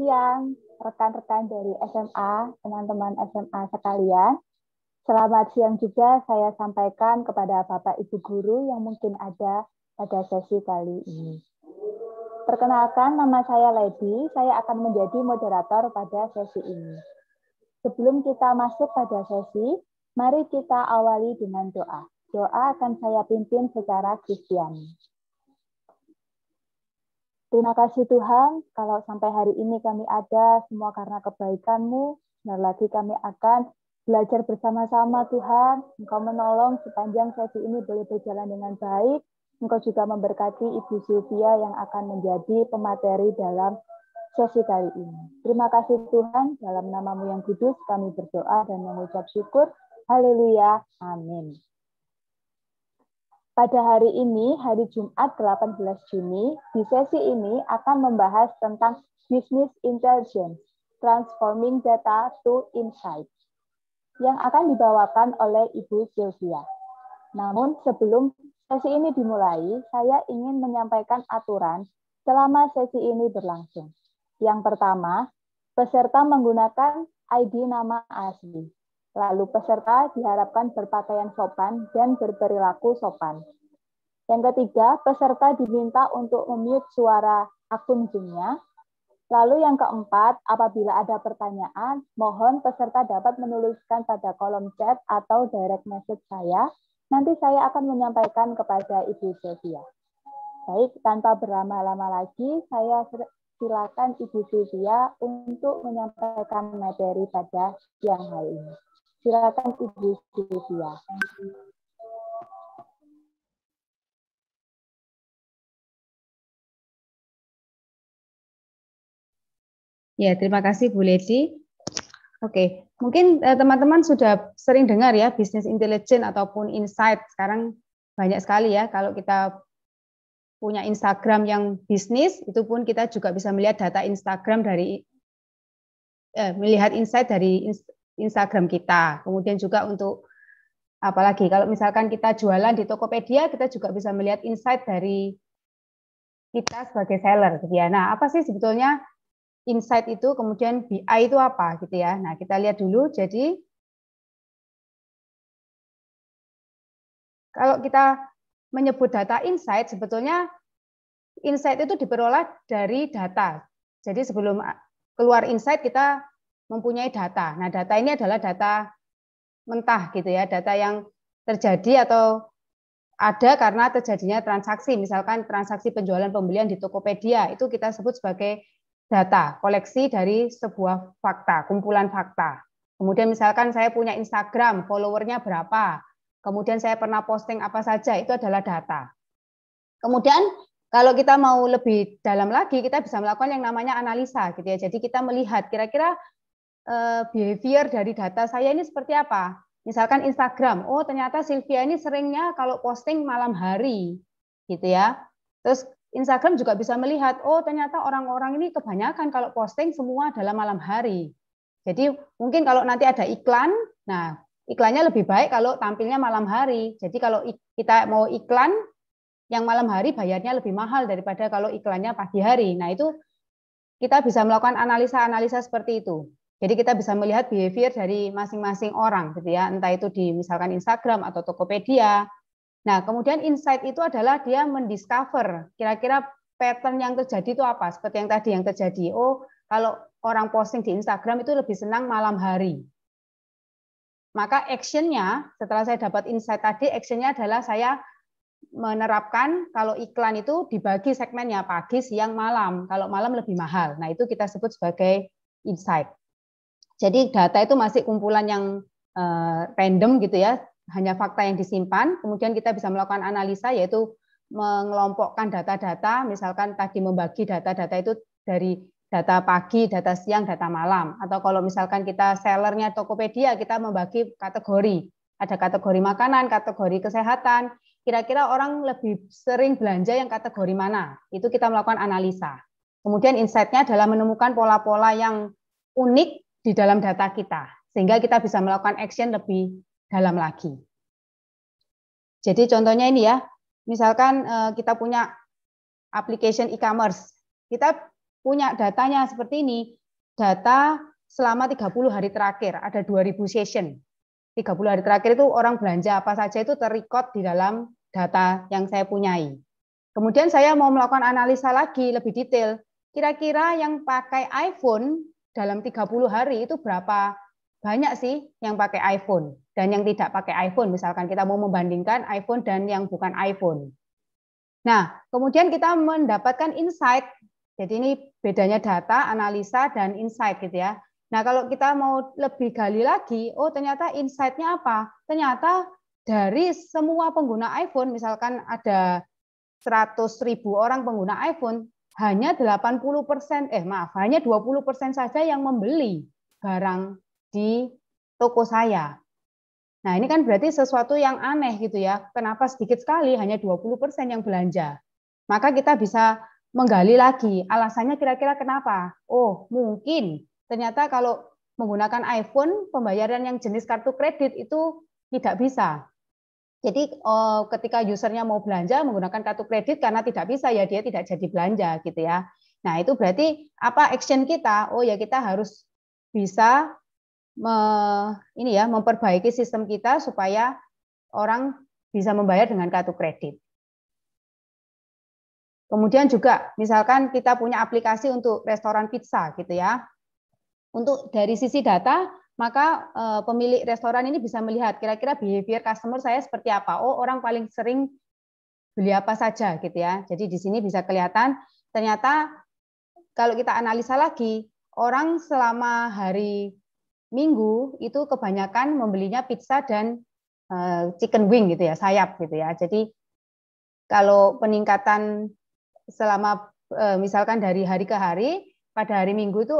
siang rekan-rekan dari SMA, teman-teman SMA sekalian. Selamat siang juga saya sampaikan kepada Bapak Ibu guru yang mungkin ada pada sesi kali ini. Perkenalkan, nama saya Lady. Saya akan menjadi moderator pada sesi ini. Sebelum kita masuk pada sesi, mari kita awali dengan doa. Doa akan saya pimpin secara Kristiani. Terima kasih Tuhan, kalau sampai hari ini kami ada, semua karena kebaikan-Mu. Sebentar lagi kami akan belajar bersama-sama Tuhan. Engkau menolong sepanjang sesi ini boleh berjalan dengan baik. Engkau juga memberkati Ibu Sylvia yang akan menjadi pemateri dalam sesi kali ini. Terima kasih Tuhan, dalam namamu yang kudus kami berdoa dan mengucap syukur. Haleluya. Amin. Pada hari ini, hari Jumat 18 Juni, di sesi ini akan membahas tentang Business Intelligence, Transforming Data to Insight, yang akan dibawakan oleh Ibu Sylvia. Namun sebelum sesi ini dimulai, saya ingin menyampaikan aturan selama sesi ini berlangsung. Yang pertama, peserta menggunakan ID nama asli. Lalu peserta diharapkan berpakaian sopan dan berperilaku sopan. Yang ketiga, peserta diminta untuk memute suara akun Zoom-nya. Lalu yang keempat, apabila ada pertanyaan, mohon peserta dapat menuliskan pada kolom chat atau direct message saya. Nanti saya akan menyampaikan kepada Ibu Sylvia. Baik, tanpa berlama-lama lagi, saya silakan Ibu Sylvia untuk menyampaikan materi pada siang hari ini. Silakan Ibu Sylvia. Ya, terima kasih Bu Ledi. Oke, mungkin eh, teman-teman sudah sering dengar ya bisnis intelijen ataupun insight. Sekarang banyak sekali ya kalau kita punya Instagram yang bisnis, itu pun kita juga bisa melihat data Instagram dari eh, melihat insight dari Instagram kita. Kemudian juga untuk apalagi kalau misalkan kita jualan di Tokopedia, kita juga bisa melihat insight dari kita sebagai seller gitu ya. Nah, apa sih sebetulnya insight itu kemudian BI itu apa gitu ya. Nah, kita lihat dulu jadi kalau kita menyebut data insight sebetulnya insight itu diperoleh dari data. Jadi sebelum keluar insight kita mempunyai data. Nah, data ini adalah data mentah gitu ya, data yang terjadi atau ada karena terjadinya transaksi, misalkan transaksi penjualan pembelian di Tokopedia, itu kita sebut sebagai data, koleksi dari sebuah fakta, kumpulan fakta. Kemudian misalkan saya punya Instagram, followernya berapa, kemudian saya pernah posting apa saja, itu adalah data. Kemudian kalau kita mau lebih dalam lagi, kita bisa melakukan yang namanya analisa gitu ya. Jadi kita melihat kira-kira Eh, behavior dari data saya ini seperti apa. Misalkan Instagram, oh ternyata Sylvia ini seringnya kalau posting malam hari, gitu ya. Terus Instagram juga bisa melihat, oh ternyata orang-orang ini kebanyakan kalau posting semua dalam malam hari. Jadi mungkin kalau nanti ada iklan, nah iklannya lebih baik kalau tampilnya malam hari. Jadi kalau kita mau iklan yang malam hari bayarnya lebih mahal daripada kalau iklannya pagi hari. Nah itu kita bisa melakukan analisa-analisa seperti itu. Jadi kita bisa melihat behavior dari masing-masing orang gitu ya, entah itu di misalkan Instagram atau Tokopedia. Nah, kemudian insight itu adalah dia mendiscover kira-kira pattern yang terjadi itu apa, seperti yang tadi yang terjadi. Oh, kalau orang posting di Instagram itu lebih senang malam hari. Maka actionnya, setelah saya dapat insight tadi, actionnya adalah saya menerapkan kalau iklan itu dibagi segmennya pagi, siang, malam. Kalau malam lebih mahal. Nah, itu kita sebut sebagai insight. Jadi data itu masih kumpulan yang uh, random gitu ya, hanya fakta yang disimpan. Kemudian kita bisa melakukan analisa yaitu mengelompokkan data-data, misalkan tadi membagi data-data itu dari data pagi, data siang, data malam. Atau kalau misalkan kita sellernya Tokopedia, kita membagi kategori. Ada kategori makanan, kategori kesehatan. Kira-kira orang lebih sering belanja yang kategori mana? Itu kita melakukan analisa. Kemudian insight-nya adalah menemukan pola-pola yang unik di dalam data kita, sehingga kita bisa melakukan action lebih dalam lagi. Jadi contohnya ini ya, misalkan eh, kita punya application e-commerce, kita punya datanya seperti ini, data selama 30 hari terakhir, ada 2000 session. 30 hari terakhir itu orang belanja apa saja itu terrecord di dalam data yang saya punyai. Kemudian saya mau melakukan analisa lagi lebih detail. Kira-kira yang pakai iPhone dalam 30 hari itu berapa banyak sih yang pakai iPhone dan yang tidak pakai iPhone. Misalkan kita mau membandingkan iPhone dan yang bukan iPhone. Nah, kemudian kita mendapatkan insight. Jadi ini bedanya data, analisa, dan insight gitu ya. Nah, kalau kita mau lebih gali lagi, oh ternyata insight-nya apa? Ternyata dari semua pengguna iPhone, misalkan ada 100.000 orang pengguna iPhone, hanya 80% persen, eh maaf, hanya 20% persen saja yang membeli barang di toko saya. Nah, ini kan berarti sesuatu yang aneh gitu ya. Kenapa sedikit sekali hanya 20% persen yang belanja? Maka kita bisa menggali lagi alasannya kira-kira kenapa? Oh, mungkin ternyata kalau menggunakan iPhone pembayaran yang jenis kartu kredit itu tidak bisa. Jadi oh, ketika usernya mau belanja menggunakan kartu kredit karena tidak bisa ya dia tidak jadi belanja gitu ya. Nah itu berarti apa action kita? Oh ya kita harus bisa me, ini ya memperbaiki sistem kita supaya orang bisa membayar dengan kartu kredit. Kemudian juga misalkan kita punya aplikasi untuk restoran pizza gitu ya. Untuk dari sisi data maka eh, pemilik restoran ini bisa melihat kira-kira behavior customer saya seperti apa. Oh, orang paling sering beli apa saja gitu ya. Jadi di sini bisa kelihatan ternyata kalau kita analisa lagi, orang selama hari Minggu itu kebanyakan membelinya pizza dan eh, chicken wing gitu ya, sayap gitu ya. Jadi kalau peningkatan selama eh, misalkan dari hari ke hari, pada hari Minggu itu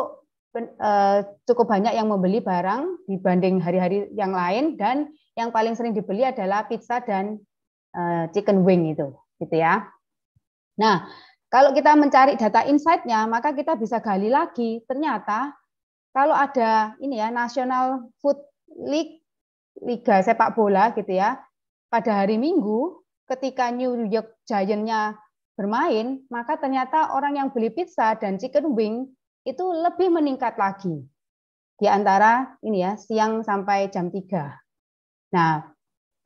Eh, cukup banyak yang membeli barang dibanding hari-hari yang lain dan yang paling sering dibeli adalah pizza dan eh, chicken wing itu, gitu ya. Nah, kalau kita mencari data insight-nya, maka kita bisa gali lagi. Ternyata kalau ada ini ya National Food League liga sepak bola gitu ya, pada hari Minggu ketika New York Giant-nya bermain, maka ternyata orang yang beli pizza dan chicken wing itu lebih meningkat lagi di antara ini ya siang sampai jam 3. Nah,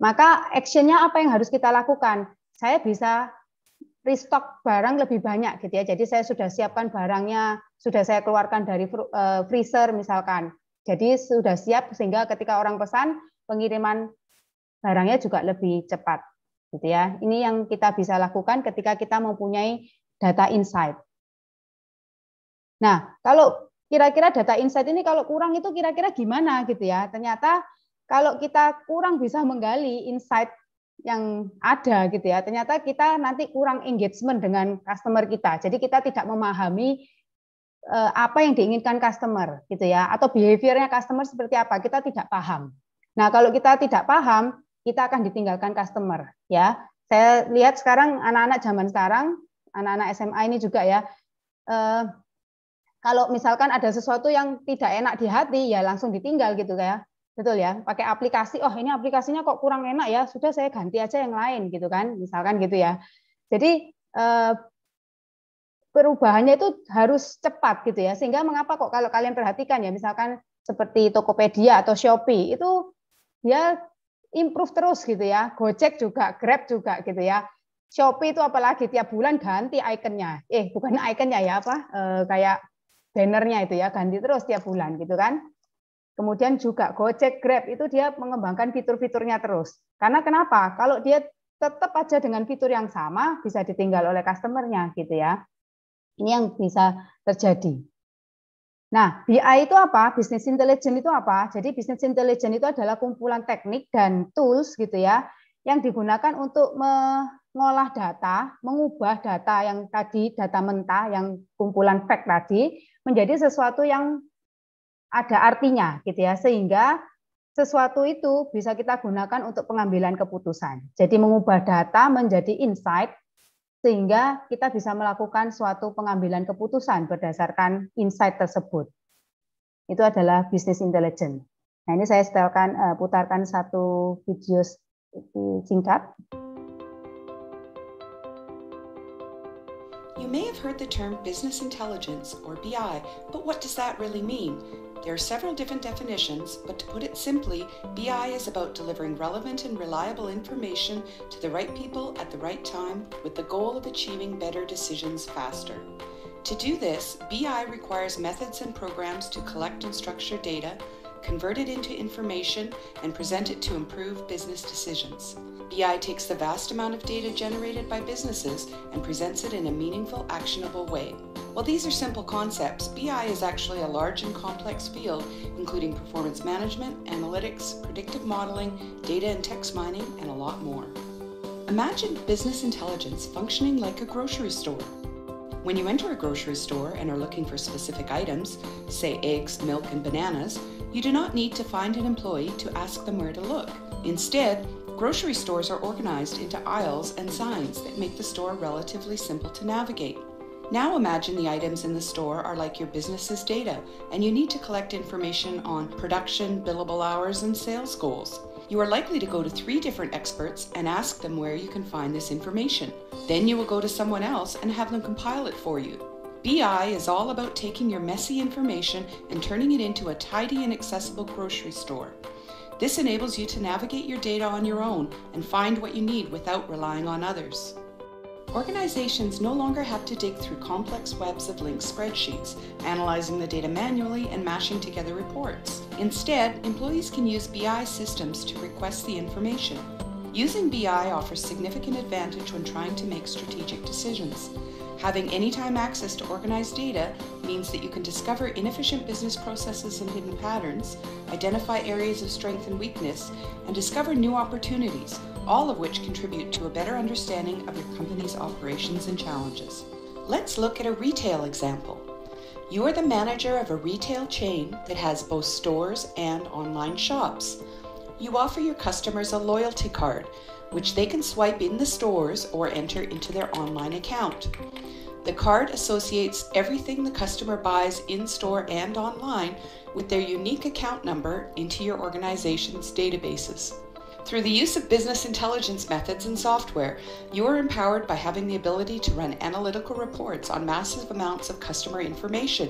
maka actionnya apa yang harus kita lakukan? Saya bisa restock barang lebih banyak gitu ya. Jadi saya sudah siapkan barangnya, sudah saya keluarkan dari eh, freezer misalkan. Jadi sudah siap sehingga ketika orang pesan pengiriman barangnya juga lebih cepat gitu ya. Ini yang kita bisa lakukan ketika kita mempunyai data insight. Nah, kalau kira-kira data insight ini kalau kurang itu kira-kira gimana gitu ya. Ternyata kalau kita kurang bisa menggali insight yang ada gitu ya. Ternyata kita nanti kurang engagement dengan customer kita. Jadi kita tidak memahami eh, apa yang diinginkan customer gitu ya atau behaviornya customer seperti apa kita tidak paham. Nah, kalau kita tidak paham, kita akan ditinggalkan customer ya. Saya lihat sekarang anak-anak zaman sekarang, anak-anak SMA ini juga ya eh, kalau misalkan ada sesuatu yang tidak enak di hati ya langsung ditinggal gitu ya betul ya pakai aplikasi oh ini aplikasinya kok kurang enak ya sudah saya ganti aja yang lain gitu kan misalkan gitu ya jadi eh, perubahannya itu harus cepat gitu ya sehingga mengapa kok kalau kalian perhatikan ya misalkan seperti Tokopedia atau Shopee itu ya improve terus gitu ya Gojek juga Grab juga gitu ya Shopee itu apalagi tiap bulan ganti ikonnya eh bukan ikonnya ya apa e, kayak bannernya itu ya ganti terus tiap bulan gitu kan. Kemudian juga Gojek, Grab itu dia mengembangkan fitur-fiturnya terus. Karena kenapa? Kalau dia tetap aja dengan fitur yang sama bisa ditinggal oleh customernya gitu ya. Ini yang bisa terjadi. Nah, BI itu apa? Business Intelligence itu apa? Jadi Business Intelligence itu adalah kumpulan teknik dan tools gitu ya yang digunakan untuk ngolah data, mengubah data yang tadi, data mentah, yang kumpulan fact tadi, menjadi sesuatu yang ada artinya gitu ya, sehingga sesuatu itu bisa kita gunakan untuk pengambilan keputusan. Jadi mengubah data menjadi insight sehingga kita bisa melakukan suatu pengambilan keputusan berdasarkan insight tersebut. Itu adalah business intelligence. Nah, ini saya setelkan eh, putarkan satu video singkat. You may have heard the term business intelligence or BI, but what does that really mean? There are several different definitions, but to put it simply, BI is about delivering relevant and reliable information to the right people at the right time with the goal of achieving better decisions faster. To do this, BI requires methods and programs to collect and structure data, convert it into information, and present it to improve business decisions. BI takes the vast amount of data generated by businesses and presents it in a meaningful, actionable way. While these are simple concepts, BI is actually a large and complex field, including performance management, analytics, predictive modeling, data and text mining, and a lot more. Imagine business intelligence functioning like a grocery store. When you enter a grocery store and are looking for specific items, say eggs, milk, and bananas, you do not need to find an employee to ask them where to look. Instead, grocery stores are organized into aisles and signs that make the store relatively simple to navigate. Now imagine the items in the store are like your business's data, and you need to collect information on production, billable hours, and sales goals. You are likely to go to three different experts and ask them where you can find this information. Then you will go to someone else and have them compile it for you. BI is all about taking your messy information and turning it into a tidy and accessible grocery store. This enables you to navigate your data on your own and find what you need without relying on others. Organizations no longer have to dig through complex webs of linked spreadsheets, analyzing the data manually and mashing together reports. Instead, employees can use BI systems to request the information. Using BI offers significant advantage when trying to make strategic decisions. Having anytime access to organized data means that you can discover inefficient business processes and hidden patterns, identify areas of strength and weakness, and discover new opportunities, all of which contribute to a better understanding of your company's operations and challenges. Let's look at a retail example. You are the manager of a retail chain that has both stores and online shops. You offer your customers a loyalty card which they can swipe in the stores or enter into their online account. The card associates everything the customer buys in store and online with their unique account number into your organization's databases. Through the use of business intelligence methods and software, you are empowered by having the ability to run analytical reports on massive amounts of customer information,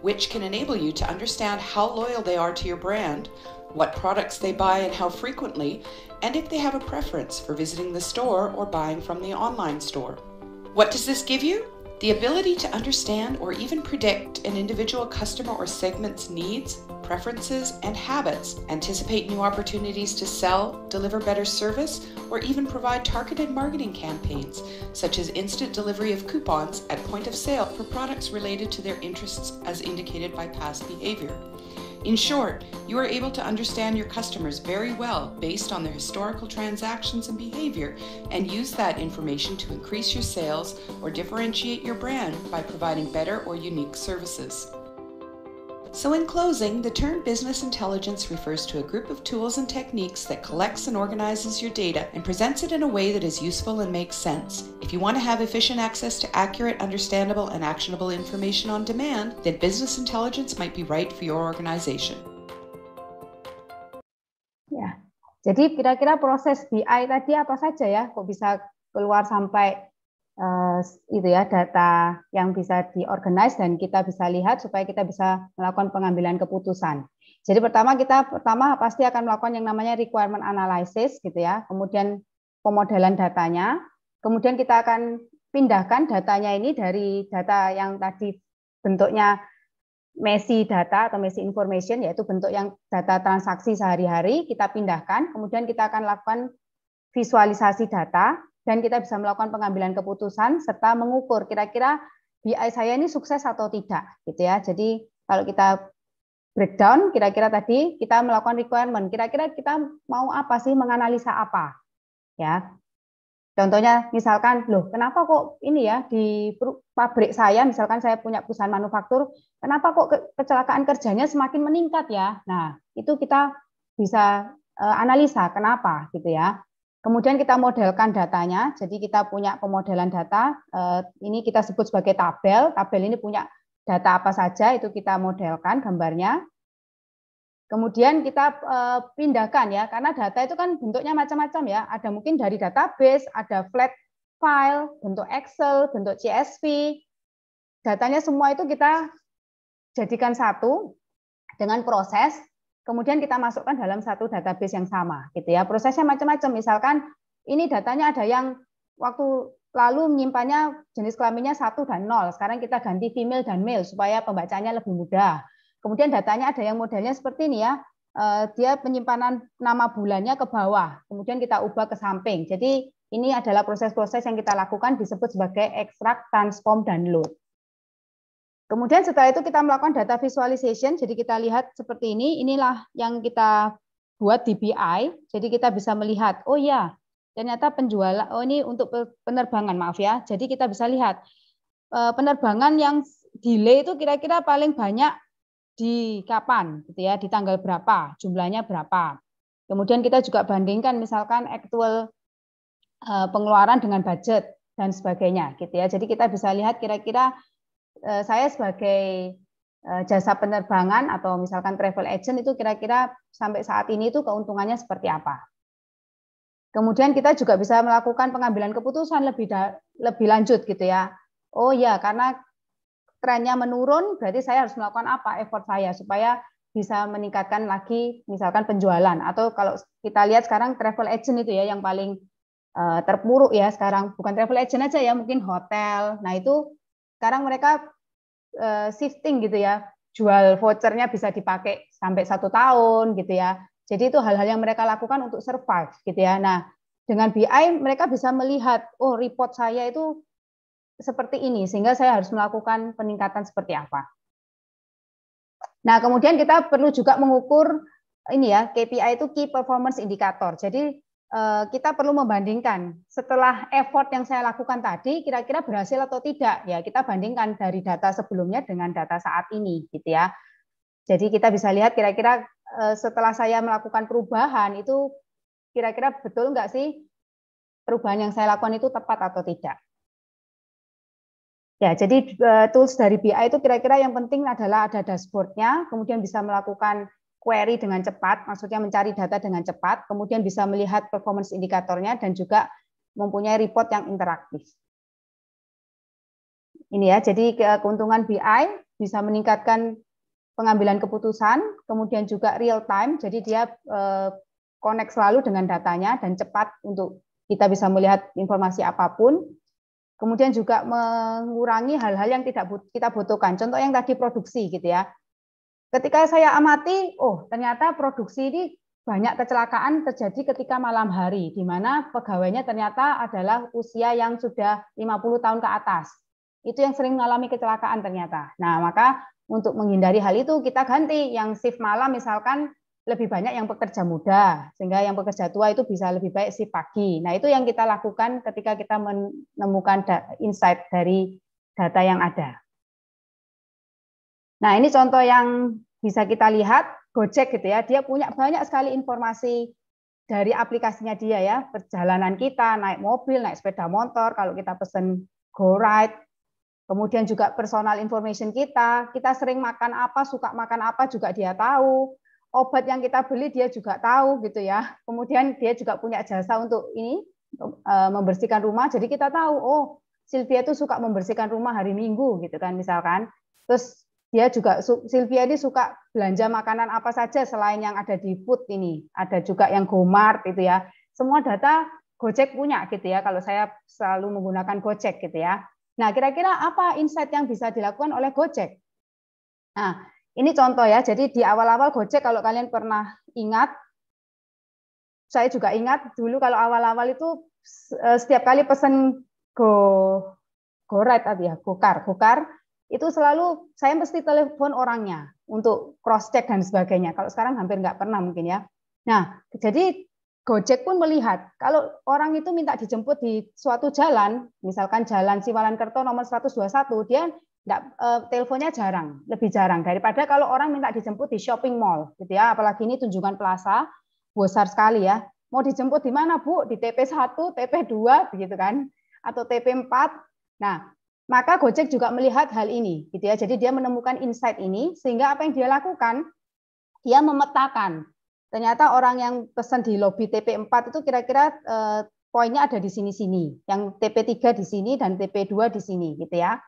which can enable you to understand how loyal they are to your brand, what products they buy and how frequently, and if they have a preference for visiting the store or buying from the online store. What does this give you? The ability to understand or even predict an individual customer or segment's needs, preferences, and habits, anticipate new opportunities to sell, deliver better service, or even provide targeted marketing campaigns, such as instant delivery of coupons at point of sale for products related to their interests as indicated by past behavior. In short, you are able to understand your customers very well based on their historical transactions and behavior and use that information to increase your sales or differentiate your brand by providing better or unique services. So, in closing, the term business intelligence refers to a group of tools and techniques that collects and organizes your data and presents it in a way that is useful and makes sense. If you want to have efficient access to accurate, understandable, and actionable information on demand, then business intelligence might be right for your organization. Yeah. jadi kira-kira proses BI tadi apa saja ya? Kok bisa keluar sampai uh, itu ya data yang bisa diorganize dan kita bisa lihat supaya kita bisa melakukan pengambilan keputusan. Jadi pertama kita pertama pasti akan melakukan yang namanya requirement analysis gitu ya. Kemudian pemodelan datanya. Kemudian kita akan pindahkan datanya ini dari data yang tadi bentuknya messy data atau messy information yaitu bentuk yang data transaksi sehari-hari kita pindahkan. Kemudian kita akan lakukan visualisasi data dan kita bisa melakukan pengambilan keputusan serta mengukur kira-kira BI saya ini sukses atau tidak gitu ya. Jadi kalau kita breakdown kira-kira tadi kita melakukan requirement, kira-kira kita mau apa sih menganalisa apa ya. Contohnya misalkan loh kenapa kok ini ya di pabrik saya misalkan saya punya perusahaan manufaktur, kenapa kok kecelakaan kerjanya semakin meningkat ya. Nah, itu kita bisa eh, analisa kenapa gitu ya. Kemudian kita modelkan datanya, jadi kita punya pemodelan data, eh, ini kita sebut sebagai tabel, tabel ini punya data apa saja, itu kita modelkan gambarnya. Kemudian kita eh, pindahkan ya, karena data itu kan bentuknya macam-macam ya, ada mungkin dari database, ada flat file, bentuk Excel, bentuk CSV, datanya semua itu kita jadikan satu dengan proses kemudian kita masukkan dalam satu database yang sama gitu ya. Prosesnya macam-macam. Misalkan ini datanya ada yang waktu lalu menyimpannya jenis kelaminnya satu dan nol. Sekarang kita ganti female dan male supaya pembacanya lebih mudah. Kemudian datanya ada yang modelnya seperti ini ya. Eh, dia penyimpanan nama bulannya ke bawah, kemudian kita ubah ke samping. Jadi ini adalah proses-proses yang kita lakukan disebut sebagai extract, transform, dan load. Kemudian setelah itu kita melakukan data visualization, jadi kita lihat seperti ini, inilah yang kita buat DBI, jadi kita bisa melihat, oh ya, ternyata penjualan, oh ini untuk penerbangan, maaf ya, jadi kita bisa lihat eh, penerbangan yang delay itu kira-kira paling banyak di kapan, gitu ya, di tanggal berapa, jumlahnya berapa. Kemudian kita juga bandingkan misalkan actual eh, pengeluaran dengan budget dan sebagainya, gitu ya. Jadi kita bisa lihat kira-kira Eh, saya sebagai eh, jasa penerbangan atau misalkan travel agent itu kira-kira sampai saat ini itu keuntungannya seperti apa. Kemudian kita juga bisa melakukan pengambilan keputusan lebih da, lebih lanjut gitu ya. Oh ya, karena trennya menurun, berarti saya harus melakukan apa effort saya supaya bisa meningkatkan lagi misalkan penjualan atau kalau kita lihat sekarang travel agent itu ya yang paling eh, terpuruk ya sekarang bukan travel agent aja ya mungkin hotel. Nah, itu sekarang mereka uh, shifting gitu ya jual vouchernya bisa dipakai sampai satu tahun gitu ya. Jadi itu hal-hal yang mereka lakukan untuk survive gitu ya. Nah dengan BI mereka bisa melihat oh report saya itu seperti ini sehingga saya harus melakukan peningkatan seperti apa. Nah kemudian kita perlu juga mengukur ini ya KPI itu key performance indicator. Jadi Eh, kita perlu membandingkan setelah effort yang saya lakukan tadi kira-kira berhasil atau tidak ya kita bandingkan dari data sebelumnya dengan data saat ini gitu ya jadi kita bisa lihat kira-kira eh, setelah saya melakukan perubahan itu kira-kira betul nggak sih perubahan yang saya lakukan itu tepat atau tidak ya jadi eh, tools dari BI itu kira-kira yang penting adalah ada dashboardnya kemudian bisa melakukan query dengan cepat, maksudnya mencari data dengan cepat, kemudian bisa melihat performance indikatornya dan juga mempunyai report yang interaktif. Ini ya, jadi keuntungan BI bisa meningkatkan pengambilan keputusan, kemudian juga real time, jadi dia eh, connect selalu dengan datanya dan cepat untuk kita bisa melihat informasi apapun. Kemudian juga mengurangi hal-hal yang tidak kita butuhkan. Contoh yang tadi produksi gitu ya. Ketika saya amati, oh ternyata produksi ini banyak kecelakaan terjadi ketika malam hari, di mana pegawainya ternyata adalah usia yang sudah 50 tahun ke atas. Itu yang sering mengalami kecelakaan ternyata. Nah, maka untuk menghindari hal itu kita ganti yang shift malam misalkan lebih banyak yang pekerja muda, sehingga yang pekerja tua itu bisa lebih baik shift pagi. Nah, itu yang kita lakukan ketika kita menemukan insight dari data yang ada. Nah, ini contoh yang bisa kita lihat Gojek gitu ya. Dia punya banyak sekali informasi dari aplikasinya dia ya, perjalanan kita, naik mobil, naik sepeda motor, kalau kita pesen go ride, kemudian juga personal information kita, kita sering makan apa, suka makan apa juga dia tahu, obat yang kita beli dia juga tahu gitu ya. Kemudian dia juga punya jasa untuk ini e, membersihkan rumah, jadi kita tahu oh Sylvia itu suka membersihkan rumah hari Minggu gitu kan misalkan. Terus dia juga Sylvia ini suka belanja makanan apa saja selain yang ada di food ini. Ada juga yang GoMart itu ya. Semua data Gojek punya gitu ya kalau saya selalu menggunakan Gojek gitu ya. Nah, kira-kira apa insight yang bisa dilakukan oleh Gojek? Nah, ini contoh ya. Jadi di awal-awal Gojek kalau kalian pernah ingat saya juga ingat dulu kalau awal-awal itu eh, setiap kali pesan go go ride ya, gokar, gokar itu selalu saya mesti telepon orangnya untuk cross check dan sebagainya. Kalau sekarang hampir nggak pernah mungkin ya. Nah, jadi Gojek pun melihat kalau orang itu minta dijemput di suatu jalan, misalkan jalan siwalan kerto nomor 121, dia enggak, e, eh, teleponnya jarang, lebih jarang daripada kalau orang minta dijemput di shopping mall, gitu ya. Apalagi ini tunjungan plaza, besar sekali ya. Mau dijemput di mana bu? Di TP 1, TP 2, begitu kan? Atau TP 4. Nah, maka Gojek juga melihat hal ini, gitu ya. Jadi dia menemukan insight ini sehingga apa yang dia lakukan, dia memetakan. Ternyata orang yang pesan di lobi TP4 itu kira-kira eh, poinnya ada di sini-sini, yang TP3 di sini dan TP2 di sini, gitu ya.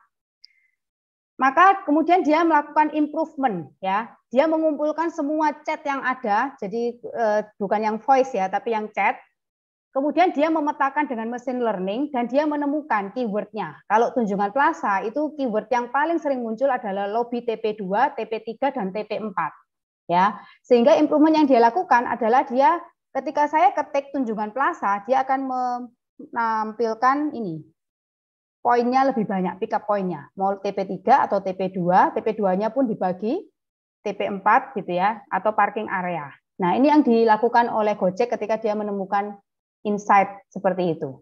Maka kemudian dia melakukan improvement, ya. Dia mengumpulkan semua chat yang ada, jadi eh, bukan yang voice ya, tapi yang chat Kemudian dia memetakan dengan mesin learning dan dia menemukan keywordnya. Kalau tunjungan plaza itu keyword yang paling sering muncul adalah lobby TP2, TP3, dan TP4. Ya, sehingga improvement yang dia lakukan adalah dia ketika saya ketik tunjungan plaza, dia akan menampilkan ini poinnya lebih banyak, pick up poinnya. Mau TP3 atau TP2, TP2-nya pun dibagi TP4 gitu ya, atau parking area. Nah, ini yang dilakukan oleh Gojek ketika dia menemukan insight seperti itu.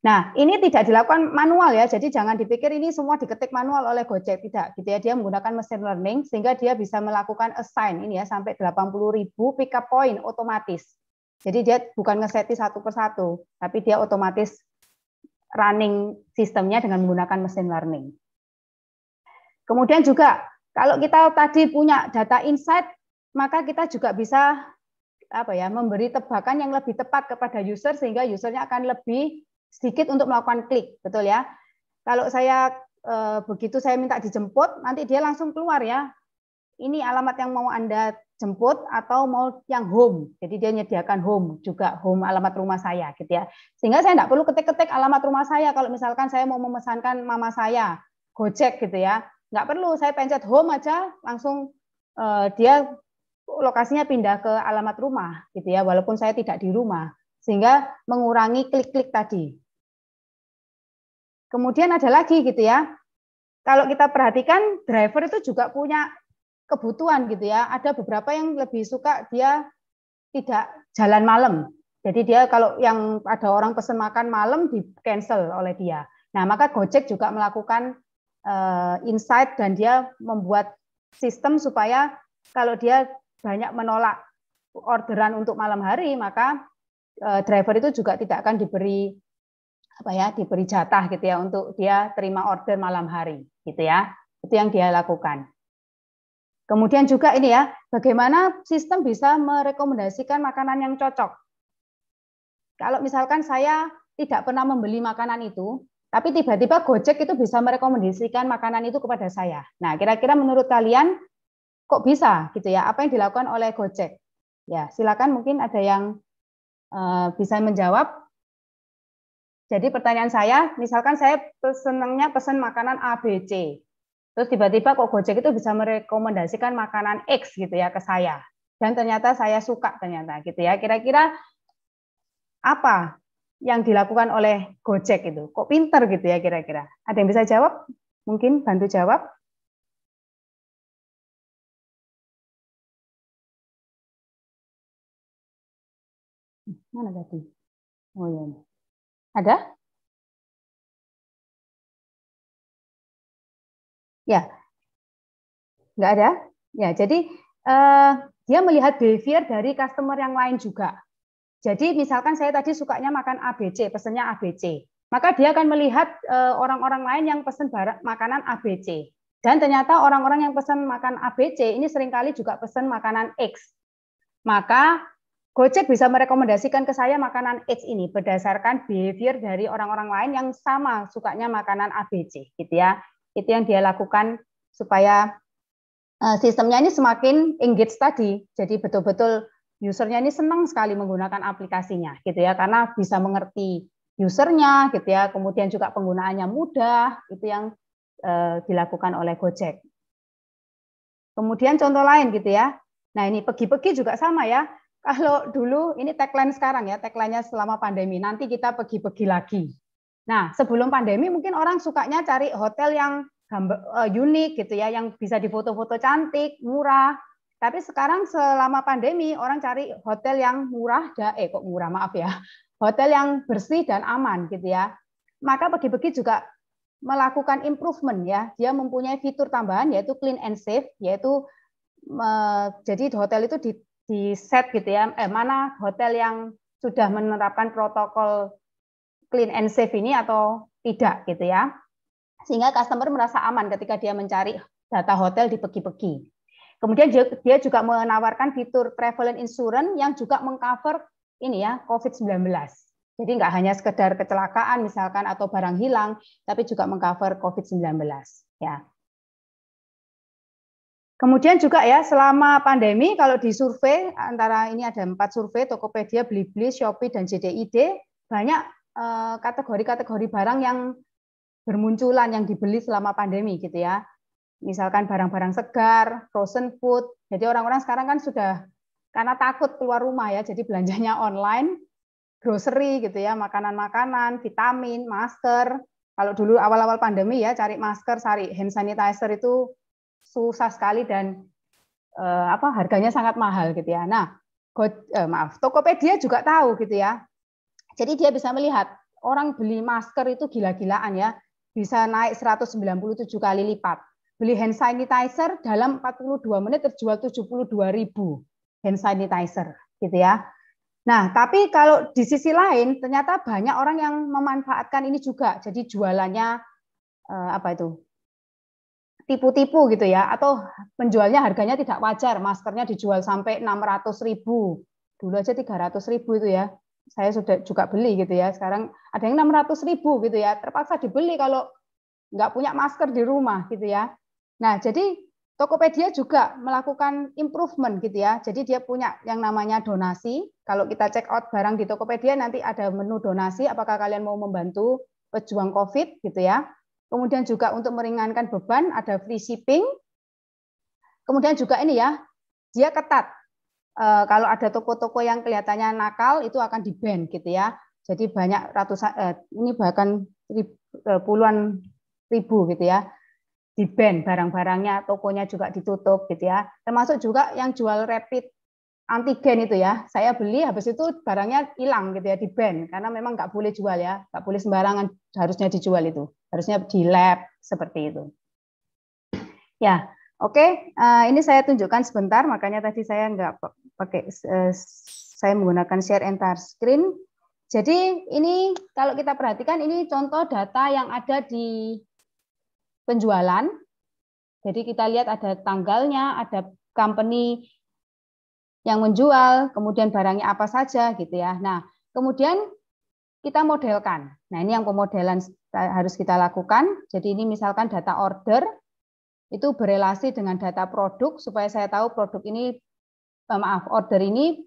Nah, ini tidak dilakukan manual ya, jadi jangan dipikir ini semua diketik manual oleh Gojek, tidak. Gitu ya, dia menggunakan machine learning sehingga dia bisa melakukan assign ini ya sampai 80.000 pick up point otomatis. Jadi dia bukan ngeseti satu persatu, tapi dia otomatis running sistemnya dengan menggunakan mesin learning. Kemudian juga kalau kita tadi punya data insight, maka kita juga bisa apa ya memberi tebakan yang lebih tepat kepada user sehingga usernya akan lebih sedikit untuk melakukan klik, betul ya? Kalau saya e, begitu saya minta dijemput, nanti dia langsung keluar ya. Ini alamat yang mau Anda jemput atau mau yang home. Jadi dia menyediakan home juga, home alamat rumah saya gitu ya. Sehingga saya tidak perlu ketik-ketik alamat rumah saya kalau misalkan saya mau memesankan mama saya Gojek gitu ya. Nggak perlu, saya pencet home aja langsung e, dia lokasinya pindah ke alamat rumah gitu ya walaupun saya tidak di rumah sehingga mengurangi klik-klik tadi. Kemudian ada lagi gitu ya. Kalau kita perhatikan driver itu juga punya kebutuhan gitu ya. Ada beberapa yang lebih suka dia tidak jalan malam. Jadi dia kalau yang ada orang pesan makan malam di cancel oleh dia. Nah, maka Gojek juga melakukan uh, insight dan dia membuat sistem supaya kalau dia banyak menolak orderan untuk malam hari, maka eh, driver itu juga tidak akan diberi apa ya, diberi jatah gitu ya untuk dia terima order malam hari gitu ya. Itu yang dia lakukan. Kemudian juga ini ya, bagaimana sistem bisa merekomendasikan makanan yang cocok. Kalau misalkan saya tidak pernah membeli makanan itu, tapi tiba-tiba Gojek itu bisa merekomendasikan makanan itu kepada saya. Nah, kira-kira menurut kalian kok bisa gitu ya apa yang dilakukan oleh Gojek ya silakan mungkin ada yang uh, bisa menjawab jadi pertanyaan saya misalkan saya senangnya pesan makanan ABC terus tiba-tiba kok Gojek itu bisa merekomendasikan makanan X gitu ya ke saya dan ternyata saya suka ternyata gitu ya kira-kira apa yang dilakukan oleh Gojek itu kok pinter gitu ya kira-kira ada yang bisa jawab mungkin bantu jawab Mana tadi? Oh ya Ada? Ya. Nggak ada? Ya, jadi eh, dia melihat behavior dari customer yang lain juga. Jadi misalkan saya tadi sukanya makan ABC, pesennya ABC. Maka dia akan melihat eh, orang-orang lain yang pesan makanan ABC. Dan ternyata orang-orang yang pesan makan ABC ini seringkali juga pesan makanan X. Maka Gojek bisa merekomendasikan ke saya makanan X ini berdasarkan behavior dari orang-orang lain yang sama sukanya makanan ABC gitu ya. Itu yang dia lakukan supaya eh, sistemnya ini semakin engage tadi. Jadi betul-betul usernya ini senang sekali menggunakan aplikasinya gitu ya karena bisa mengerti usernya gitu ya. Kemudian juga penggunaannya mudah, itu yang eh, dilakukan oleh Gojek. Kemudian contoh lain gitu ya. Nah, ini pergi-pergi juga sama ya kalau dulu ini tagline sekarang ya, tagline-nya selama pandemi nanti kita pergi-pergi lagi. Nah, sebelum pandemi mungkin orang sukanya cari hotel yang eh, unik gitu ya, yang bisa difoto-foto cantik, murah. Tapi sekarang selama pandemi orang cari hotel yang murah, eh kok murah maaf ya, hotel yang bersih dan aman gitu ya. Maka pergi-pergi juga melakukan improvement ya, dia mempunyai fitur tambahan yaitu clean and safe, yaitu jadi hotel itu di di set gitu ya, eh, mana hotel yang sudah menerapkan protokol clean and safe ini atau tidak gitu ya. Sehingga customer merasa aman ketika dia mencari data hotel di pegi-pegi Kemudian dia juga menawarkan fitur travel and insurance yang juga mengcover ini ya COVID-19. Jadi nggak hanya sekedar kecelakaan misalkan atau barang hilang, tapi juga mengcover COVID-19 ya. Kemudian juga ya selama pandemi kalau di survei antara ini ada empat survei Tokopedia, Blibli, Shopee dan JDID banyak eh, kategori-kategori eh, barang yang bermunculan yang dibeli selama pandemi gitu ya. Misalkan barang-barang segar, frozen food. Jadi orang-orang sekarang kan sudah karena takut keluar rumah ya, jadi belanjanya online, grocery gitu ya, makanan-makanan, vitamin, masker. Kalau dulu awal-awal pandemi ya cari masker, cari hand sanitizer itu susah sekali dan eh, apa harganya sangat mahal gitu ya. Nah, God, eh, maaf, Tokopedia juga tahu gitu ya. Jadi dia bisa melihat orang beli masker itu gila-gilaan ya, bisa naik 197 kali lipat. Beli hand sanitizer dalam 42 menit terjual 72 ribu hand sanitizer gitu ya. Nah, tapi kalau di sisi lain ternyata banyak orang yang memanfaatkan ini juga. Jadi jualannya eh, apa itu? tipu-tipu gitu ya atau penjualnya harganya tidak wajar maskernya dijual sampai 600 ribu dulu aja 300 ribu itu ya saya sudah juga beli gitu ya sekarang ada yang 600 ribu gitu ya terpaksa dibeli kalau nggak punya masker di rumah gitu ya nah jadi Tokopedia juga melakukan improvement gitu ya. Jadi dia punya yang namanya donasi. Kalau kita check out barang di Tokopedia nanti ada menu donasi apakah kalian mau membantu pejuang Covid gitu ya. Kemudian juga untuk meringankan beban ada free shipping. Kemudian juga ini ya, dia ketat. E, kalau ada toko-toko yang kelihatannya nakal itu akan di gitu ya. Jadi banyak ratusan eh, ini bahkan rib, e, puluhan ribu gitu ya. di barang-barangnya, tokonya juga ditutup gitu ya. Termasuk juga yang jual rapid antigen itu ya. Saya beli habis itu barangnya hilang gitu ya di ban karena memang nggak boleh jual ya, nggak boleh sembarangan harusnya dijual itu, harusnya di lab seperti itu. Ya, oke. Okay. Uh, eh, ini saya tunjukkan sebentar, makanya tadi saya nggak pakai, uh, saya menggunakan share entire screen. Jadi ini kalau kita perhatikan ini contoh data yang ada di penjualan. Jadi kita lihat ada tanggalnya, ada company yang menjual, kemudian barangnya apa saja gitu ya. Nah, kemudian kita modelkan. Nah, ini yang pemodelan harus kita lakukan. Jadi ini misalkan data order itu berelasi dengan data produk supaya saya tahu produk ini eh, maaf order ini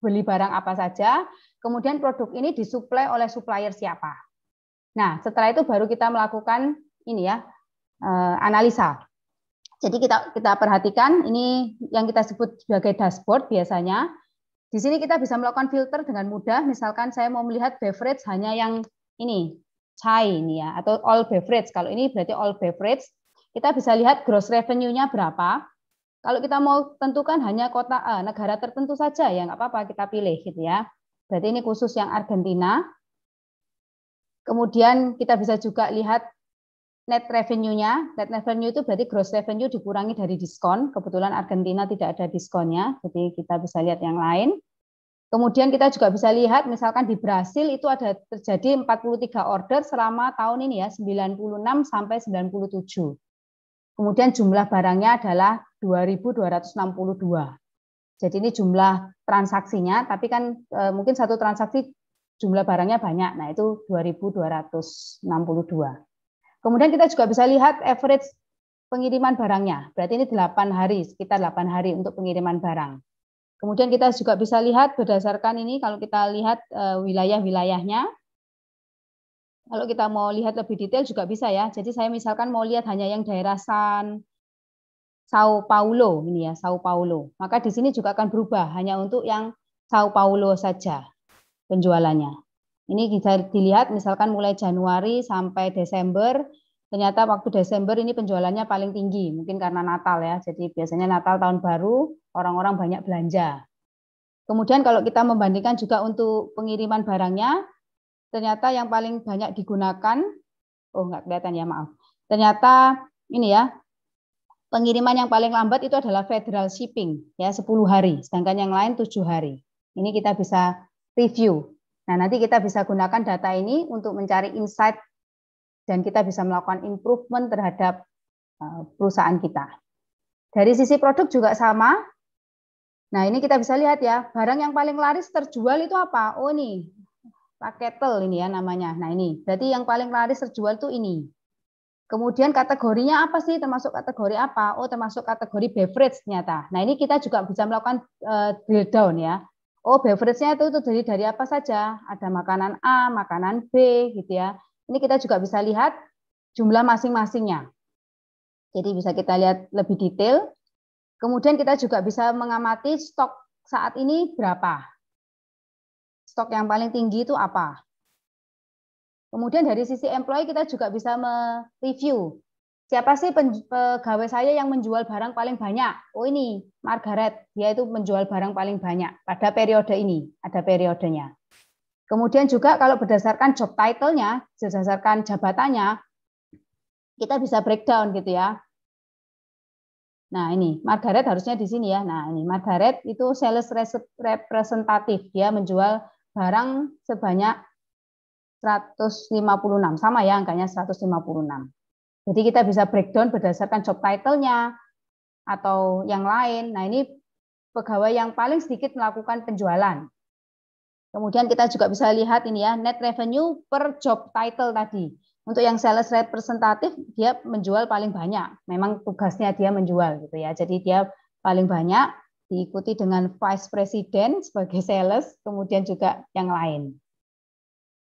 beli barang apa saja, kemudian produk ini disuplai oleh supplier siapa. Nah, setelah itu baru kita melakukan ini ya eh, analisa. Jadi kita kita perhatikan ini yang kita sebut sebagai dashboard biasanya. Di sini kita bisa melakukan filter dengan mudah. Misalkan saya mau melihat beverage hanya yang ini, chai ini ya, atau all beverage. Kalau ini berarti all beverage. Kita bisa lihat gross revenue-nya berapa. Kalau kita mau tentukan hanya kota negara tertentu saja ya nggak apa-apa kita pilih gitu ya. Berarti ini khusus yang Argentina. Kemudian kita bisa juga lihat net revenue-nya, net revenue itu berarti gross revenue dikurangi dari diskon. Kebetulan Argentina tidak ada diskonnya, jadi kita bisa lihat yang lain. Kemudian kita juga bisa lihat misalkan di Brasil itu ada terjadi 43 order selama tahun ini ya 96 sampai 97. Kemudian jumlah barangnya adalah 2262. Jadi ini jumlah transaksinya, tapi kan e, mungkin satu transaksi jumlah barangnya banyak. Nah, itu 2262. Kemudian kita juga bisa lihat average pengiriman barangnya. Berarti ini 8 hari, sekitar 8 hari untuk pengiriman barang. Kemudian kita juga bisa lihat berdasarkan ini kalau kita lihat eh, wilayah-wilayahnya. Kalau kita mau lihat lebih detail juga bisa ya. Jadi saya misalkan mau lihat hanya yang daerah San Sao Paulo ini ya, Sao Paulo. Maka di sini juga akan berubah hanya untuk yang Sao Paulo saja penjualannya. Ini bisa dilihat misalkan mulai Januari sampai Desember, ternyata waktu Desember ini penjualannya paling tinggi, mungkin karena Natal ya. Jadi biasanya Natal tahun baru orang-orang banyak belanja. Kemudian kalau kita membandingkan juga untuk pengiriman barangnya, ternyata yang paling banyak digunakan, oh nggak kelihatan ya maaf, ternyata ini ya, pengiriman yang paling lambat itu adalah federal shipping ya 10 hari, sedangkan yang lain 7 hari. Ini kita bisa review Nah, nanti kita bisa gunakan data ini untuk mencari insight dan kita bisa melakukan improvement terhadap eh, perusahaan kita. Dari sisi produk juga sama. Nah, ini kita bisa lihat ya, barang yang paling laris terjual itu apa? Oh, ini paketel ini ya namanya. Nah, ini. Berarti yang paling laris terjual itu ini. Kemudian kategorinya apa sih? Termasuk kategori apa? Oh, termasuk kategori beverage ternyata. Nah, ini kita juga bisa melakukan eh, drill down ya oh beverage-nya itu terdiri dari apa saja? Ada makanan A, makanan B, gitu ya. Ini kita juga bisa lihat jumlah masing-masingnya. Jadi bisa kita lihat lebih detail. Kemudian kita juga bisa mengamati stok saat ini berapa. Stok yang paling tinggi itu apa? Kemudian dari sisi employee kita juga bisa mereview siapa sih pegawai saya yang menjual barang paling banyak? Oh ini Margaret, dia itu menjual barang paling banyak pada periode ini, ada periodenya. Kemudian juga kalau berdasarkan job title-nya, berdasarkan jabatannya, kita bisa breakdown gitu ya. Nah ini Margaret harusnya di sini ya. Nah ini Margaret itu sales representatif, dia menjual barang sebanyak 156 sama ya angkanya 156. Jadi kita bisa breakdown berdasarkan job title-nya atau yang lain. Nah, ini pegawai yang paling sedikit melakukan penjualan. Kemudian kita juga bisa lihat ini ya, net revenue per job title tadi. Untuk yang sales representative dia menjual paling banyak. Memang tugasnya dia menjual gitu ya. Jadi dia paling banyak diikuti dengan vice president sebagai sales, kemudian juga yang lain.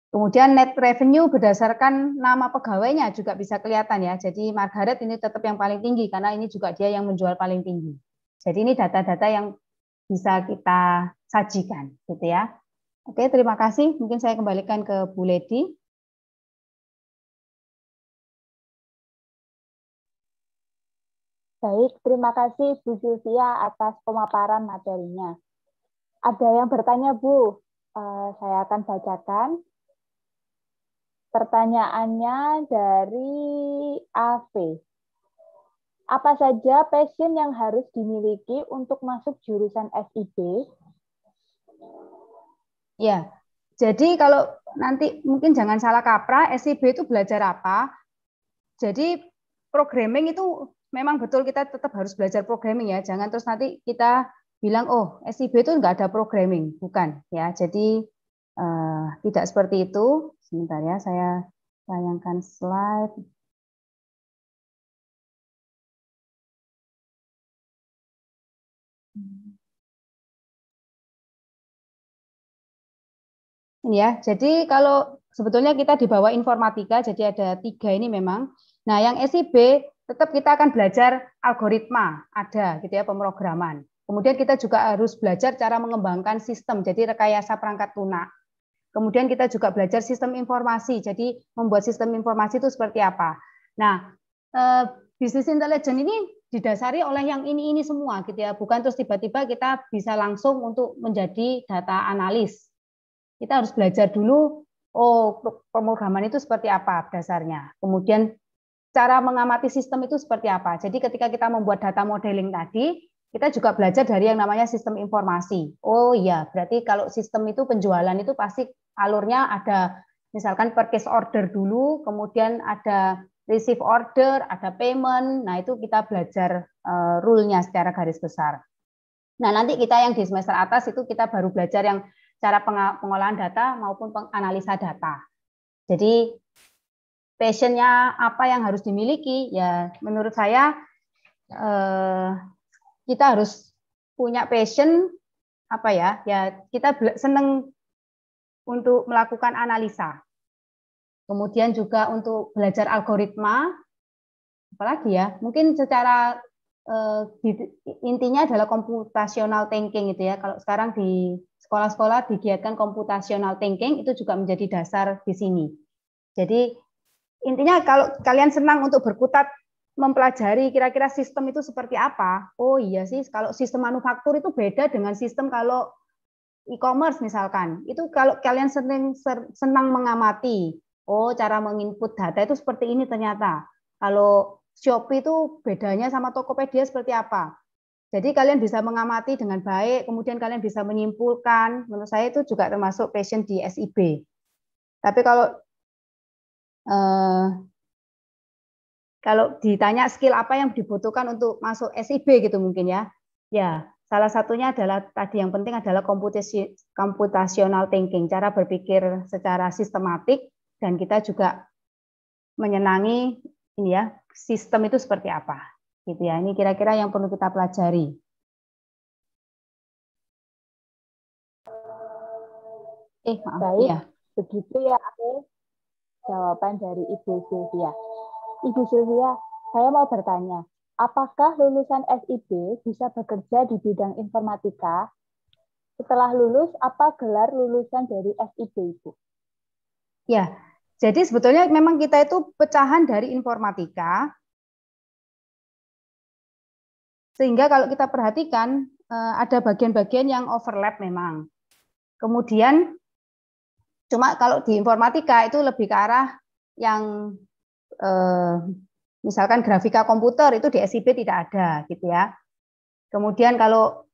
Kemudian net revenue berdasarkan nama pegawainya juga bisa kelihatan ya. Jadi Margaret ini tetap yang paling tinggi karena ini juga dia yang menjual paling tinggi. Jadi ini data-data yang bisa kita sajikan gitu ya. Oke, terima kasih. Mungkin saya kembalikan ke Bu Ledi. Baik, terima kasih Bu Sylvia atas pemaparan materinya. Ada yang bertanya Bu, eh, saya akan bacakan. Pertanyaannya dari AV. Apa saja passion yang harus dimiliki untuk masuk jurusan SIB? Ya, jadi kalau nanti mungkin jangan salah kaprah, SIB itu belajar apa? Jadi programming itu memang betul kita tetap harus belajar programming ya. Jangan terus nanti kita bilang, oh SIB itu nggak ada programming. Bukan ya, jadi uh, tidak seperti itu Sebentar ya, saya tayangkan slide. Ini ya, jadi kalau sebetulnya kita di bawah informatika, jadi ada tiga ini memang. Nah, yang SIB tetap kita akan belajar algoritma, ada gitu ya pemrograman. Kemudian kita juga harus belajar cara mengembangkan sistem, jadi rekayasa perangkat lunak. Kemudian kita juga belajar sistem informasi. Jadi membuat sistem informasi itu seperti apa. Nah, eh, bisnis intelijen ini didasari oleh yang ini ini semua gitu ya. Bukan terus tiba-tiba kita bisa langsung untuk menjadi data analis. Kita harus belajar dulu oh pemrograman itu seperti apa dasarnya. Kemudian cara mengamati sistem itu seperti apa. Jadi ketika kita membuat data modeling tadi, kita juga belajar dari yang namanya sistem informasi. Oh iya, berarti kalau sistem itu penjualan itu pasti alurnya ada misalkan purchase order dulu, kemudian ada receive order, ada payment. Nah, itu kita belajar uh, rule-nya secara garis besar. Nah, nanti kita yang di semester atas itu kita baru belajar yang cara pengolahan data maupun penganalisa data. Jadi passionnya apa yang harus dimiliki ya menurut saya eh, kita harus punya passion apa ya ya kita seneng untuk melakukan analisa kemudian juga untuk belajar algoritma apalagi ya mungkin secara eh, intinya adalah computational thinking gitu ya kalau sekarang di sekolah-sekolah digiatkan computational thinking itu juga menjadi dasar di sini jadi intinya kalau kalian senang untuk berkutat mempelajari kira-kira sistem itu seperti apa. Oh iya sih, kalau sistem manufaktur itu beda dengan sistem kalau e-commerce misalkan. Itu kalau kalian senang senang mengamati, oh cara menginput data itu seperti ini ternyata. Kalau Shopee itu bedanya sama Tokopedia seperti apa. Jadi kalian bisa mengamati dengan baik, kemudian kalian bisa menyimpulkan. Menurut saya itu juga termasuk passion di SIB. Tapi kalau eh, kalau ditanya skill apa yang dibutuhkan untuk masuk SIB gitu mungkin ya. Ya, salah satunya adalah tadi yang penting adalah komputasi, computational thinking, cara berpikir secara sistematik dan kita juga menyenangi ini ya, sistem itu seperti apa. Gitu ya. Ini kira-kira yang perlu kita pelajari. Eh, maaf, Baik, ya. begitu ya aku jawaban dari Ibu Sylvia. Ibu Sylvia, saya mau bertanya, apakah lulusan SIB bisa bekerja di bidang informatika? Setelah lulus, apa gelar lulusan dari SIB, Ibu? Ya, jadi sebetulnya memang kita itu pecahan dari informatika. Sehingga kalau kita perhatikan, eh, ada bagian-bagian yang overlap memang. Kemudian, cuma kalau di informatika itu lebih ke arah yang Eh, misalkan grafika komputer itu di SIB tidak ada gitu ya. Kemudian kalau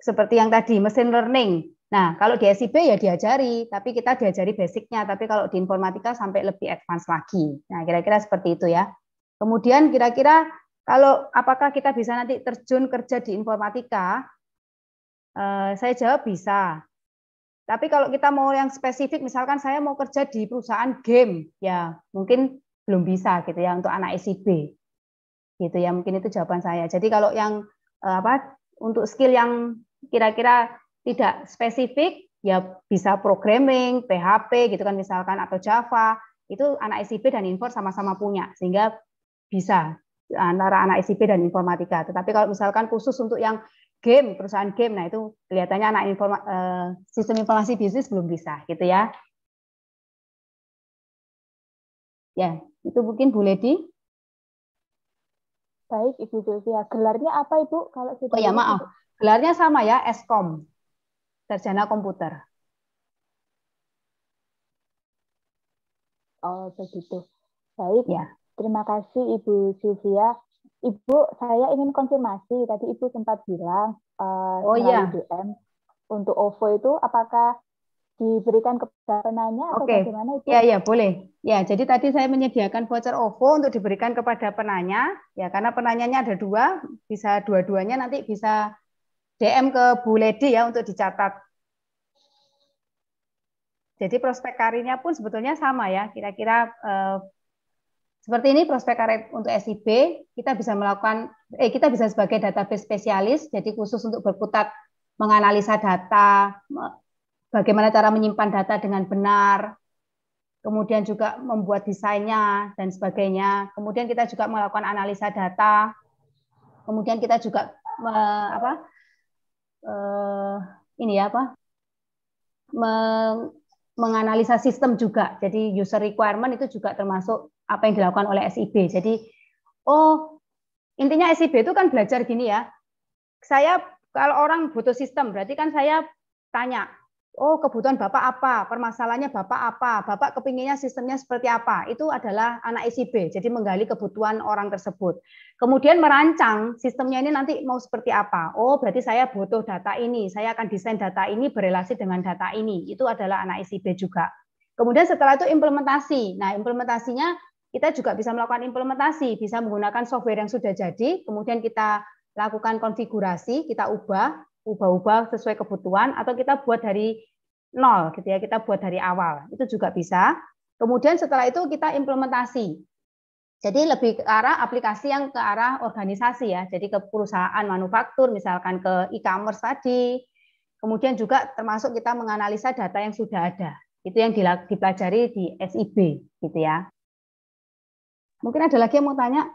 seperti yang tadi mesin learning. Nah, kalau di SIB ya diajari, tapi kita diajari basicnya, tapi kalau di informatika sampai lebih advance lagi. Nah, kira-kira seperti itu ya. Kemudian kira-kira kalau apakah kita bisa nanti terjun kerja di informatika? Eh, saya jawab bisa. Tapi kalau kita mau yang spesifik, misalkan saya mau kerja di perusahaan game, ya mungkin belum bisa gitu ya untuk anak SIB gitu ya mungkin itu jawaban saya jadi kalau yang eh, apa untuk skill yang kira-kira tidak spesifik ya bisa programming PHP gitu kan misalkan atau Java itu anak SIB dan Infor sama-sama punya sehingga bisa antara anak SIB dan informatika tetapi kalau misalkan khusus untuk yang game perusahaan game nah itu kelihatannya anak informa, eh, sistem informasi bisnis belum bisa gitu ya Ya, itu mungkin Bu Lady. Baik, Ibu Sylvia. Gelarnya apa, Ibu? Kalau sudah Oh ya, maaf. Gelarnya sama ya, Eskom. Sarjana Komputer. Oh, begitu. Baik. Ya. Terima kasih Ibu Sylvia. Ibu, saya ingin konfirmasi. Tadi Ibu sempat bilang uh, oh, ya. DM untuk OVO itu apakah diberikan kepada penanya atau okay. bagaimana itu? Ya, ya, boleh. Ya, jadi tadi saya menyediakan voucher OVO untuk diberikan kepada penanya, ya karena penanyanya ada dua, bisa dua-duanya nanti bisa DM ke Bu Ledi ya untuk dicatat. Jadi prospek karirnya pun sebetulnya sama ya, kira-kira eh, seperti ini prospek karir untuk SIB, kita bisa melakukan, eh kita bisa sebagai database spesialis, jadi khusus untuk berputar menganalisa data, bagaimana cara menyimpan data dengan benar, kemudian juga membuat desainnya dan sebagainya. Kemudian kita juga melakukan analisa data, kemudian kita juga me, apa eh, ini ya apa meng, menganalisa sistem juga. Jadi user requirement itu juga termasuk apa yang dilakukan oleh SIB. Jadi oh intinya SIB itu kan belajar gini ya. Saya kalau orang butuh sistem berarti kan saya tanya oh kebutuhan bapak apa, permasalahannya bapak apa, bapak kepinginnya sistemnya seperti apa, itu adalah anak ICB, jadi menggali kebutuhan orang tersebut. Kemudian merancang sistemnya ini nanti mau seperti apa, oh berarti saya butuh data ini, saya akan desain data ini berelasi dengan data ini, itu adalah anak ICB juga. Kemudian setelah itu implementasi, nah implementasinya kita juga bisa melakukan implementasi, bisa menggunakan software yang sudah jadi, kemudian kita lakukan konfigurasi, kita ubah, ubah-ubah sesuai kebutuhan atau kita buat dari nol gitu ya, kita buat dari awal. Itu juga bisa. Kemudian setelah itu kita implementasi. Jadi lebih ke arah aplikasi yang ke arah organisasi ya. Jadi ke perusahaan manufaktur misalkan ke e-commerce tadi. Kemudian juga termasuk kita menganalisa data yang sudah ada. Itu yang dipelajari di SIB gitu ya. Mungkin ada lagi yang mau tanya?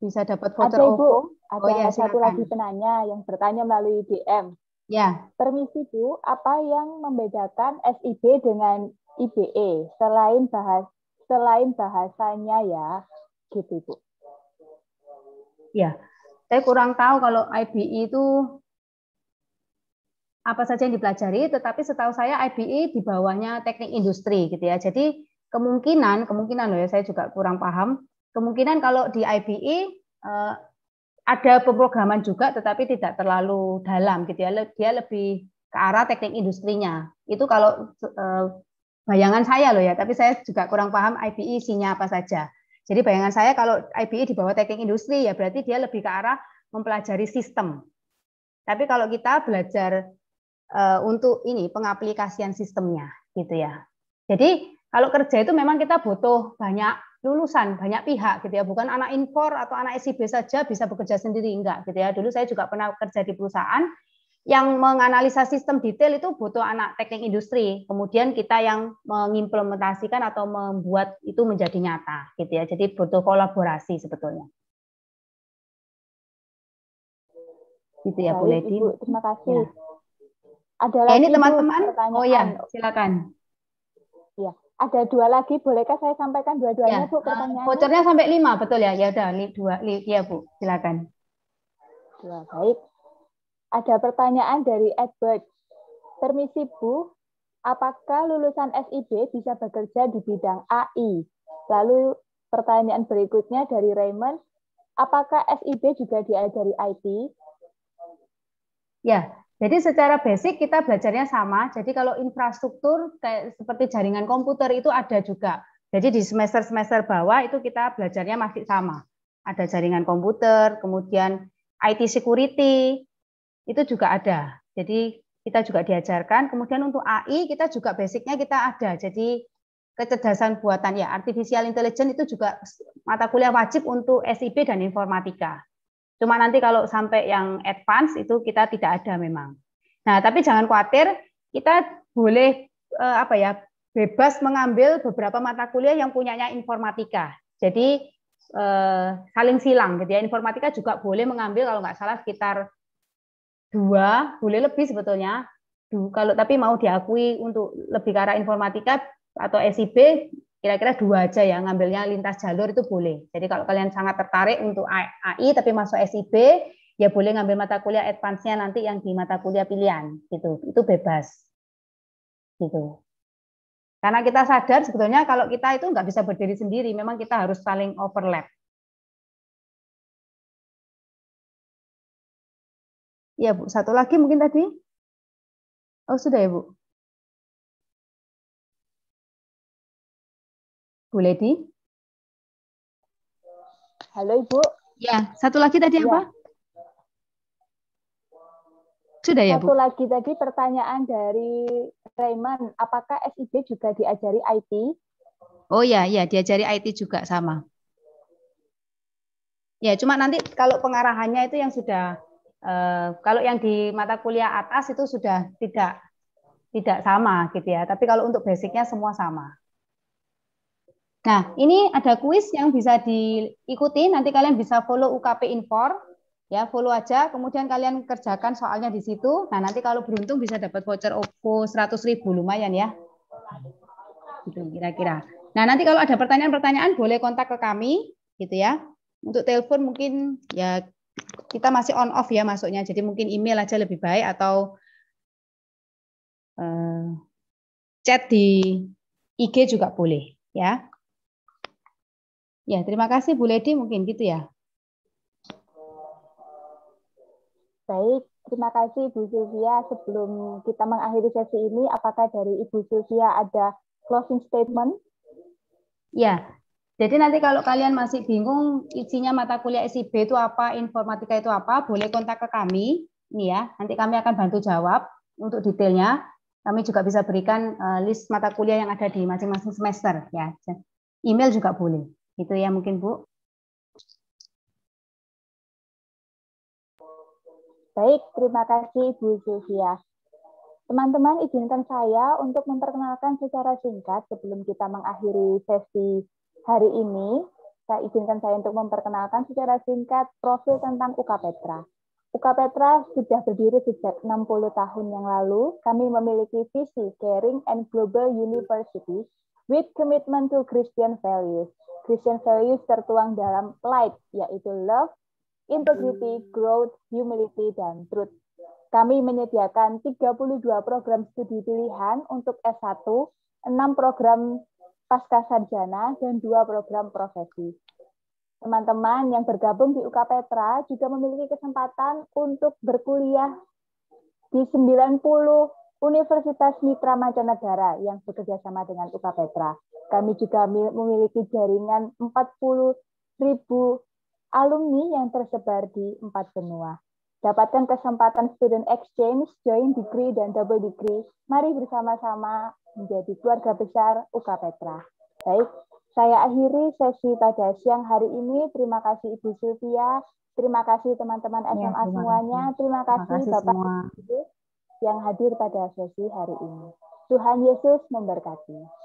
bisa dapat voucher ada Ibu, OVO. Ada oh, ya, satu silakan. lagi penanya yang bertanya melalui DM. Ya. Permisi Bu, apa yang membedakan SIB dengan IBE selain bahas selain bahasanya ya, gitu Bu. Ya. Saya kurang tahu kalau IBE itu apa saja yang dipelajari, tetapi setahu saya IBE di bawahnya teknik industri gitu ya. Jadi kemungkinan kemungkinan loh ya saya juga kurang paham Kemungkinan kalau di IBE eh, ada pemrograman juga tetapi tidak terlalu dalam gitu ya. Dia lebih ke arah teknik industrinya. Itu kalau eh, bayangan saya loh ya, tapi saya juga kurang paham ibe isinya apa saja. Jadi bayangan saya kalau IBE di bawah teknik industri ya berarti dia lebih ke arah mempelajari sistem. Tapi kalau kita belajar eh, untuk ini pengaplikasian sistemnya gitu ya. Jadi kalau kerja itu memang kita butuh banyak lulusan banyak pihak gitu ya bukan anak impor atau anak SIB saja bisa bekerja sendiri enggak gitu ya dulu saya juga pernah kerja di perusahaan yang menganalisa sistem detail itu butuh anak teknik industri kemudian kita yang mengimplementasikan atau membuat itu menjadi nyata gitu ya jadi butuh kolaborasi sebetulnya gitu ya Bu Lady terima kasih ya. ada ya, ini teman-teman oh ya silakan ya ada dua lagi, bolehkah saya sampaikan dua-duanya, ya. Bu? Eh, pertanyaannya? Vouchernya sampai lima, betul ya? Ya udah, li, dua, li, ya Bu, silakan. Dua, baik. Ada pertanyaan dari Edward. Permisi Bu, apakah lulusan SIB bisa bekerja di bidang AI? Lalu pertanyaan berikutnya dari Raymond, apakah SIB juga diajari IT? Ya, jadi secara basic kita belajarnya sama. Jadi kalau infrastruktur kayak seperti jaringan komputer itu ada juga. Jadi di semester-semester bawah itu kita belajarnya masih sama. Ada jaringan komputer, kemudian IT security itu juga ada. Jadi kita juga diajarkan. Kemudian untuk AI kita juga basicnya kita ada. Jadi kecerdasan buatan ya artificial intelligence itu juga mata kuliah wajib untuk SIB dan informatika. Cuma nanti kalau sampai yang advance itu kita tidak ada memang. Nah, tapi jangan khawatir, kita boleh eh, apa ya bebas mengambil beberapa mata kuliah yang punyanya informatika. Jadi eh, saling silang gitu ya. Informatika juga boleh mengambil kalau nggak salah sekitar dua, boleh lebih sebetulnya. kalau tapi mau diakui untuk lebih ke arah informatika atau SIB kira-kira dua aja ya ngambilnya lintas jalur itu boleh. Jadi kalau kalian sangat tertarik untuk AI tapi masuk SIB ya boleh ngambil mata kuliah advance-nya nanti yang di mata kuliah pilihan gitu. Itu bebas. Gitu. Karena kita sadar sebetulnya kalau kita itu nggak bisa berdiri sendiri, memang kita harus saling overlap. Ya Bu, satu lagi mungkin tadi. Oh sudah ya Bu. Bu Lady? Halo Ibu. Ya, satu lagi tadi ya. apa? Sudah ya, Bu. Satu lagi tadi pertanyaan dari Raymond, apakah SIB juga diajari IT? Oh ya, ya diajari IT juga sama. Ya, cuma nanti kalau pengarahannya itu yang sudah eh, kalau yang di mata kuliah atas itu sudah tidak tidak sama gitu ya. Tapi kalau untuk basicnya semua sama. Nah, ini ada kuis yang bisa diikuti. Nanti kalian bisa follow UKP Infor, ya follow aja. Kemudian kalian kerjakan soalnya di situ. Nah, nanti kalau beruntung bisa dapat voucher OPPO 100 ribu, lumayan ya. Gitu kira-kira. Nah, nanti kalau ada pertanyaan-pertanyaan boleh kontak ke kami, gitu ya. Untuk telepon mungkin ya kita masih on off ya masuknya. Jadi mungkin email aja lebih baik atau uh, chat di IG juga boleh, ya. Ya, terima kasih Bu Ledi, mungkin gitu ya. Baik, terima kasih Bu Sylvia. Sebelum kita mengakhiri sesi ini, apakah dari Ibu Sylvia ada closing statement? Ya, jadi nanti kalau kalian masih bingung isinya mata kuliah SIB itu apa, informatika itu apa, boleh kontak ke kami. Ini ya, nanti kami akan bantu jawab untuk detailnya. Kami juga bisa berikan eh, list mata kuliah yang ada di masing-masing semester ya. Email juga boleh. Itu ya mungkin Bu. Baik, terima kasih Bu Sylvia. Teman-teman, izinkan saya untuk memperkenalkan secara singkat sebelum kita mengakhiri sesi hari ini. Saya izinkan saya untuk memperkenalkan secara singkat profil tentang UK Petra. UK Petra sudah berdiri sejak 60 tahun yang lalu. Kami memiliki visi Caring and Global University with Commitment to Christian Values. Christian values tertuang dalam light, yaitu love, integrity, growth, humility, dan truth. Kami menyediakan 32 program studi pilihan untuk S1, 6 program pasca sarjana, dan 2 program profesi. Teman-teman yang bergabung di UK Petra juga memiliki kesempatan untuk berkuliah di 90 Universitas Mitra Mancanegara yang bekerja sama dengan UK Petra. Kami juga memiliki jaringan 40 ribu alumni yang tersebar di empat benua. Dapatkan kesempatan student exchange, join degree, dan double degree. Mari bersama-sama menjadi keluarga besar UK Petra. Baik, saya akhiri sesi pada siang hari ini. Terima kasih Ibu Sylvia, terima kasih teman-teman iya, SMA ya, semuanya, terima kasih, terima kasih Bapak. Semua yang hadir pada sesi hari ini. Tuhan Yesus memberkati.